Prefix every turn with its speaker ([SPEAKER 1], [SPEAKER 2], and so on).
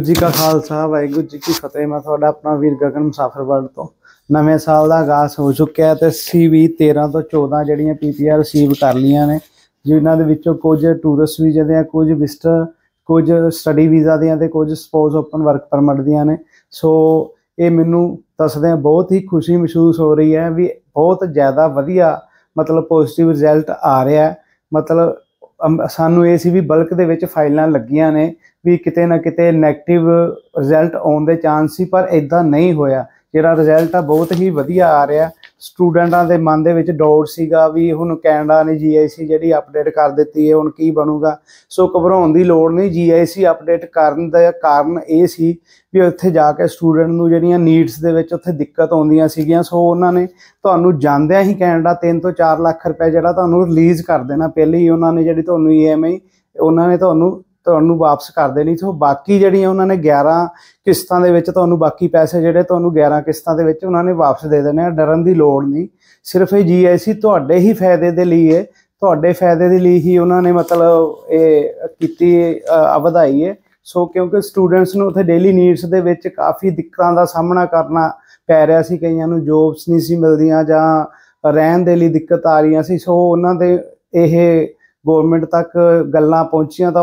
[SPEAKER 1] ਜੀ ਕਾ ਖਾਲਸਾ ਵਾਹਿਗੁਰੂ ਜੀ ਕੀ ਫਤਿਹ ਮੈਂ ਤੁਹਾਡਾ ਆਪਣਾ ਵੀਰ ਗਗਨ ਮੁਸਾਫਰ ਵਰਲਡ ਤੋਂ ਨਵੇਂ ਸਾਲ ਦਾ ਆਗਾਜ਼ ਹੋ ਚੁੱਕਿਆ ਹੈ ਤੇ ਸੀਵੀ 13 ਤੋਂ 14 ਜਿਹੜੀਆਂ ਪੀਪੀਆਰ ਰਿਸੀਵ ਕਰ ਲੀਆਂ ਨੇ ਜਿਨ੍ਹਾਂ ਦੇ ਵਿੱਚੋਂ ਕੁਝ ਟੂਰਿਸਟ ਵੀ ਦੇ ਆ ਕੁਝ ਵਿਜ਼ਟਰ ਕੁਝ ਸਟੱਡੀ ਵੀਜ਼ਾ ਦੀਆਂ ਤੇ ਕੁਝ ਸਪੋਜ਼ ਓਪਨ ਵਰਕ ਪਰਮਿਟ ਦੀਆਂ ਨੇ ਸੋ ਇਹ ਮੈਨੂੰ ਦੱਸਦੇ ਬਹੁਤ ਹੀ ਖੁਸ਼ੀ ਮਹਿਸੂਸ ਹੋ ਰਹੀ ਹੈ ਵੀ ਬਹੁਤ ਜ਼ਿਆਦਾ ਵਧੀਆ ਮਤਲਬ ਪੋਜ਼ਿਟਿਵ ਰਿਜ਼ਲਟ ਆ ਰਿਹਾ ਮਤਲਬ ਸਾਨੂੰ ਇਹ ਸੀ ਵੀ ਬਲਕ ਦੇ ਵਿੱਚ ਫਾਈਲਾਂ ਲੱਗੀਆਂ ਨੇ ਵੀ ਕਿਤੇ ਨਾ ਕਿਤੇ 네ਗੇਟਿਵ ਰਿਜ਼ਲਟ ਆਉਣ ਦੇ ਚਾਂਸ ਸੀ ਪਰ ਇਦਾਂ ਨਹੀਂ ਹੋਇਆ ਜਿਹੜਾ ਰਿਜ਼ਲਟ ਆ ਬਹੁਤ ਹੀ ਵਧੀਆ ਆ ਰਿਹਾ ਸਟੂਡੈਂਟਾਂ ਦੇ ਮਨ ਦੇ ਵਿੱਚ ਡਾਊਟ ਸੀਗਾ ਵੀ ਹੁਣ ਕੈਨੇਡਾ ਨੇ ਜੀਆਈਸੀ ਜਿਹੜੀ ਅਪਡੇਟ ਕਰ ਦਿੱਤੀ ਹੈ ਹੁਣ ਕੀ ਬਣੂਗਾ ਸੋ ਘਬਰਾਉਣ ਦੀ ਲੋੜ ਨਹੀਂ ਜੀਆਈਸੀ ਅਪਡੇਟ ਕਰਨ ਦਾ ਕਾਰਨ ਇਹ ਸੀ ਵੀ ਉੱਥੇ ਜਾ ਕੇ ਸਟੂਡੈਂਟ ਨੂੰ ਜਿਹੜੀਆਂ ਨੀਡਸ ਦੇ ਵਿੱਚ ਉੱਥੇ ਦਿੱਕਤ ਆਉਂਦੀਆਂ ਸੀਗੀਆਂ ਸੋ ਉਹਨਾਂ ਨੇ ਤੁਹਾਨੂੰ ਜਾਂਦਿਆਂ ਹੀ ਕੈਨੇਡਾ 3 ਤੋਂ 4 ਲੱਖ ਰੁਪਏ ਜਿਹੜਾ ਤੁਹਾਨੂੰ ਰਿਲੀਜ਼ ਕਰ ਦੇਣਾ ਪਹਿਲੇ ਹੀ ਉਹਨਾਂ ਨੇ ਜਿਹੜੀ ਤੁਹਾਨੂੰ ਈਐਮਆਈ ਉਹਨਾਂ ਨੇ ਤੁਹਾਨੂੰ ਤੁਹਾਨੂੰ ਵਾਪਸ ਕਰ ਦੇਣੀ ਤੇ ਬਾਕੀ ਜਿਹੜੀਆਂ ਉਹਨਾਂ ਨੇ 11 ਕਿਸ਼ਤਾਂ ਦੇ ਵਿੱਚ ਤੁਹਾਨੂੰ ਬਾਕੀ ਪੈਸੇ ਜਿਹੜੇ ਤੁਹਾਨੂੰ 11 ਕਿਸ਼ਤਾਂ ਦੇ ਵਿੱਚ ਉਹਨਾਂ ਨੇ ਵਾਪਸ ਦੇ ਦੇਣੇ ਆ ਡਰਨ ਦੀ ਲੋੜ ਨਹੀਂ ਸਿਰਫ ਇਹ ਜੀਆਈਸੀ ਤੁਹਾਡੇ ਹੀ ਫਾਇਦੇ ਦੇ ਲਈ ਹੈ ਤੁਹਾਡੇ ਫਾਇਦੇ ਦੇ ਲਈ ਹੀ ਉਹਨਾਂ ਨੇ ਮਤਲਬ ਇਹ ਕੀਤੀ ਵਧਾਈ ਹੈ ਸੋ ਕਿਉਂਕਿ ਸਟੂਡੈਂਟਸ ਨੂੰ ਉੱਥੇ ਡੇਲੀ ਨੀਡਸ ਦੇ ਵਿੱਚ ਕਾਫੀ ਦਿੱਕਤਾਂ ਦਾ ਸਾਹਮਣਾ ਕਰਨਾ ਪੈ ਰਿਹਾ ਸੀ ਕਈਆਂ ਨੂੰ ਜੋਬਸ ਨਹੀਂ ਸੀ ਮਿਲਦੀਆਂ ਜਾਂ ਰਹਿਣ ਦੇ ਲਈ ਦਿੱਕਤ ਆ ਰਹੀਆਂ ਸੀ ਸੋ ਉਹਨਾਂ ਦੇ ਇਹ ਗਵਰਨਮੈਂਟ ਤੱਕ ਗੱਲਾਂ ਪਹੁੰਚੀਆਂ ਤਾਂ